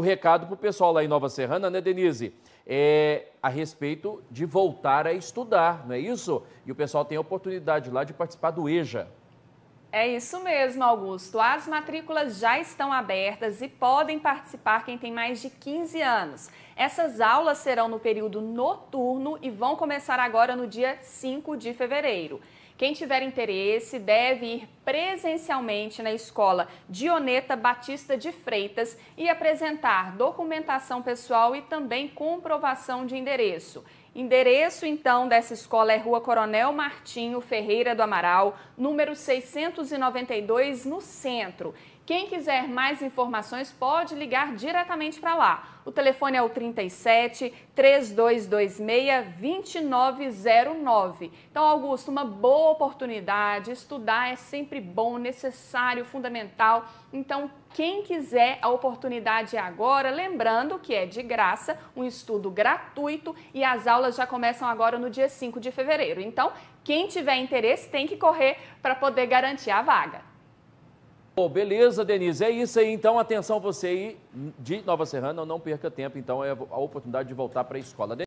o recado para o pessoal lá em Nova Serrana, né, Denise? É a respeito de voltar a estudar, não é isso? E o pessoal tem a oportunidade lá de participar do EJA. É isso mesmo, Augusto. As matrículas já estão abertas e podem participar quem tem mais de 15 anos. Essas aulas serão no período noturno e vão começar agora no dia 5 de fevereiro. Quem tiver interesse deve ir presencialmente na escola Dioneta Batista de Freitas e apresentar documentação pessoal e também comprovação de endereço. Endereço então dessa escola é Rua Coronel Martinho Ferreira do Amaral, número 692, no centro. Quem quiser mais informações pode ligar diretamente para lá. O telefone é o 37 3226 2909. Então, Augusto, uma boa oportunidade. Estudar é sempre bom, necessário, fundamental. Então, quem quiser a oportunidade agora, lembrando que é de graça, um estudo gratuito e as aulas aulas já começam agora no dia 5 de fevereiro. Então, quem tiver interesse tem que correr para poder garantir a vaga. oh, beleza, Denise. É isso aí. Então, atenção você aí de Nova Serrana, não perca tempo. Então, é a oportunidade de voltar para a escola.